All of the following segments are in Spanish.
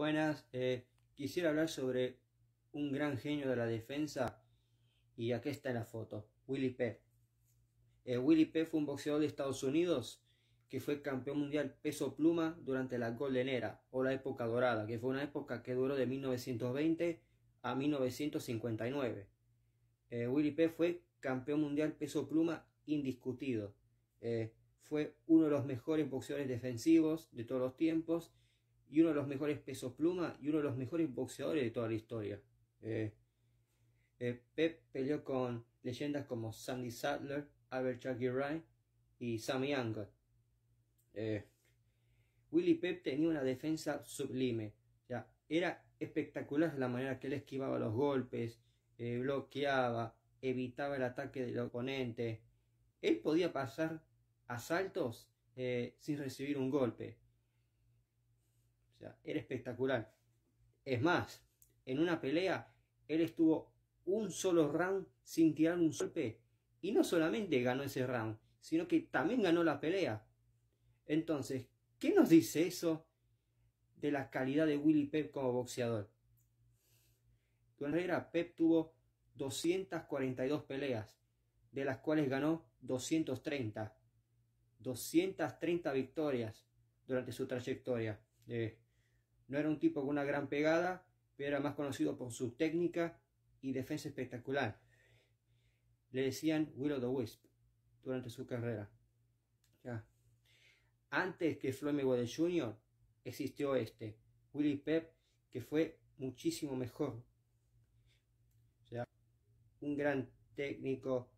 Buenas, eh, quisiera hablar sobre un gran genio de la defensa y aquí está la foto, Willy P. Eh, Willy P fue un boxeador de Estados Unidos que fue campeón mundial peso pluma durante la Golden Era o la época dorada, que fue una época que duró de 1920 a 1959. Eh, Willy P fue campeón mundial peso pluma indiscutido. Eh, fue uno de los mejores boxeadores defensivos de todos los tiempos y uno de los mejores pesos pluma y uno de los mejores boxeadores de toda la historia. Eh, eh, Pep peleó con leyendas como Sandy Sadler, Albert Chucky Ryan y Sammy Angle. Eh, Willy Pep tenía una defensa sublime. Ya, era espectacular la manera que él esquivaba los golpes, bloqueaba, evitaba el ataque del oponente. Él podía pasar asaltos sin recibir un golpe era espectacular. Es más, en una pelea, él estuvo un solo round sin tirar un golpe. Y no solamente ganó ese round, sino que también ganó la pelea. Entonces, ¿qué nos dice eso de la calidad de Willy Pep como boxeador? Herrera, Pep tuvo 242 peleas, de las cuales ganó 230. 230 victorias durante su trayectoria. No era un tipo con una gran pegada, pero era más conocido por su técnica y defensa espectacular. Le decían Willow the Wisp durante su carrera. Antes que Floyd Mayweather Jr. existió este, Willie Pep, que fue muchísimo mejor. O sea, un gran técnico,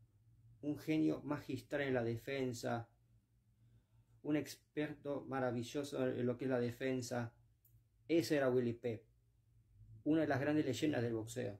un genio magistral en la defensa, un experto maravilloso en lo que es la defensa, ese era Willy Pep, una de las grandes leyendas del boxeo.